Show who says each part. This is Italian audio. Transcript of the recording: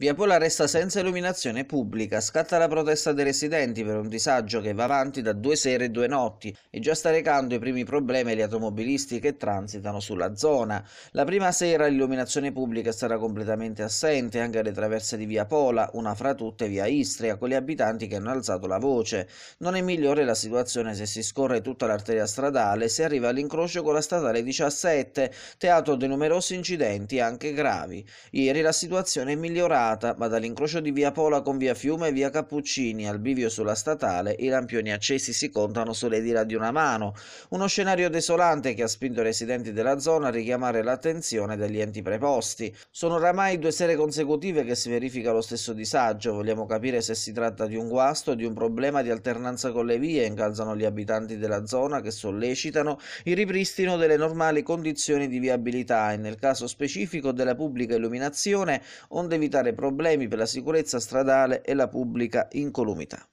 Speaker 1: Via Pola resta senza illuminazione pubblica, scatta la protesta dei residenti per un disagio che va avanti da due sere e due notti e già sta recando i primi problemi agli automobilisti che transitano sulla zona. La prima sera l'illuminazione pubblica sarà completamente assente anche alle traverse di Via Pola, una fra tutte via Istria, con gli abitanti che hanno alzato la voce. Non è migliore la situazione se si scorre tutta l'arteria stradale e si arriva all'incrocio con la statale 17, teatro di numerosi incidenti anche gravi. Ieri la situazione è migliorata serata, ma dall'incrocio di via Pola con via Fiume e via Cappuccini al bivio sulla statale, i lampioni accesi si contano sulle dita di una mano. Uno scenario desolante che ha spinto i residenti della zona a richiamare l'attenzione degli enti preposti. Sono oramai due sere consecutive che si verifica lo stesso disagio. Vogliamo capire se si tratta di un guasto o di un problema di alternanza con le vie, incalzano gli abitanti della zona che sollecitano il ripristino delle normali condizioni di viabilità e nel caso specifico della pubblica illuminazione, onde evitare problemi per la sicurezza stradale e la pubblica incolumità.